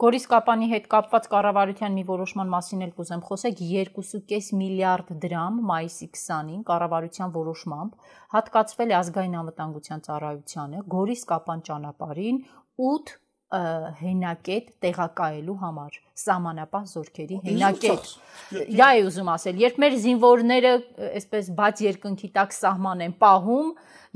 Գորիս Կապանի հետ կապված կառավարության մի որոշման մասին էլ կուզեմ խոսեք 2.5 միլիարդ դրամ մայիսի 20-ին կառավարության որոշմամբ հատկացվել է ազգային անվտանգության ծառայությանը Գորիս Կապան ճանապարհին 8 հենակետ տեղակայելու համար սահմանապահ զորքերի հենակետ։ Դա է ուզում ասել, երբ մեր զինվորները այսպես բաց երկնքի տակ սահման են պահում,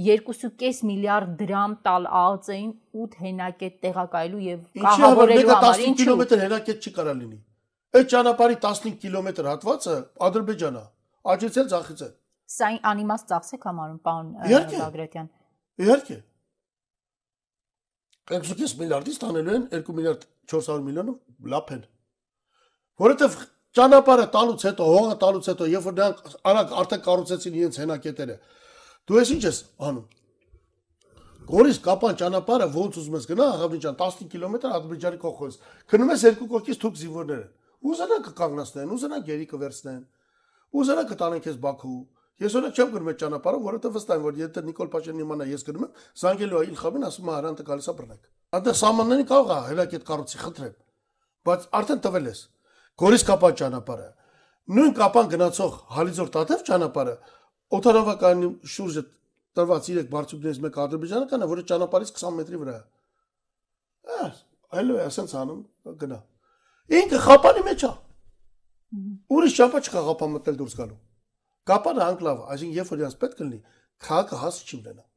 2.5 միլիարդ դրամ տալ ԱԱԾ-ին 8 հենակետ տեղակայելու եւ կահավորելու համար ինչու 10 կիլոմետր հենակետ չի կարող լինի։ Այդ ճանապարհի 15 կիլոմետր հատվածը Ադրբեջանն է, Աջեցել Ձախիցը։ Սա անիմաստ ծախսեք համարում, պարոն Բագրատյան։ Իհարկե։ 2.5 միլիարդից տանելու են 2 միլիարդ 400 միլիոնով լափ են։ Որովհետև ճանապարհը տալուց հետո, հողը տալուց հետո, երբ որ նրանք արագ արդեն կառուցեցին իրենց հենակետերը, դու ես ինչ ես անում։ Գորիս կապան ճանապարհը ոնց ուզում ես գնա Աղավնիջան 10 կիլոմետր Ադրբեջանի կողքից։ Քնում ես երկու կողքից թուրք զինվորները։ Ուզենա կկանգնացնեն, ուզենա գերի կվերցնեն։ Ուզենա կտանեն քեզ Բաքու, Ես օրինակ չեմ գնում այդ ճանապարհով, որովհետև վստահ եմ, որ եթե Նիկոլ Փաշինյանն իմանա, ես գնում եմ, զանգելու է Իլխամին, ասում է Արան տալիս է բռնեք։ Այնտեղ սահմաններին կարող է հրակ այդ կառույցի խնդրեմ։ Բայց արդեն տվել ես։ Գորիս կապան ճանապարհը։ Նույն կապան գնացող Հալիձոր Տաթև ճանապարհը օտարավականի շուրջը տրված իրեք բարձունքներից մեկ ադրբեջանական է, որը ճանապարհից 20 մետրի վրա է։ Ահա, այլո է, ասենց անում գնա։ Ինքը խապանի մեջ է։ Ուրիշ ճամփա չկա խապա մտել դուրս գալու։ Կապանը անկլավ, այսինքն երբ որ իրաց պետք կլինի, քաղաքը հաստ չի ունենա։